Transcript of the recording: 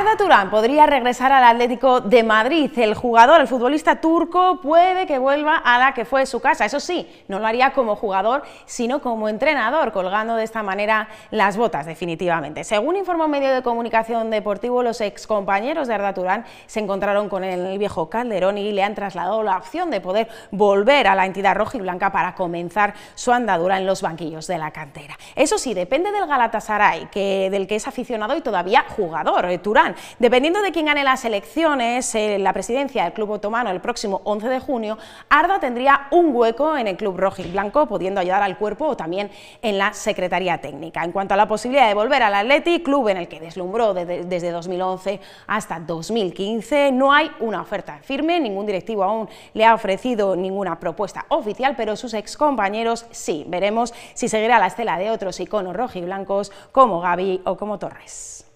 Arda Turán podría regresar al Atlético de Madrid. El jugador, el futbolista turco, puede que vuelva a la que fue su casa. Eso sí, no lo haría como jugador, sino como entrenador, colgando de esta manera las botas definitivamente. Según informó un medio de comunicación deportivo, los excompañeros de Arda Turán se encontraron con el viejo Calderón y le han trasladado la opción de poder volver a la entidad roja y blanca para comenzar su andadura en los banquillos de la cantera. Eso sí, depende del Galatasaray, que, del que es aficionado y todavía jugador, eh, Turán Dependiendo de quién gane las elecciones, eh, la presidencia del club otomano el próximo 11 de junio, Arda tendría un hueco en el club rojiblanco, blanco, pudiendo ayudar al cuerpo o también en la secretaría técnica. En cuanto a la posibilidad de volver al Atleti, club en el que deslumbró desde, 2011 hasta 2015, no hay una oferta firme, ningún directivo aún le ha ofrecido ninguna propuesta oficial, pero sus excompañeros sí. Veremos si seguirá la estela de otros iconos rojiblancos como Gaby o como Torres.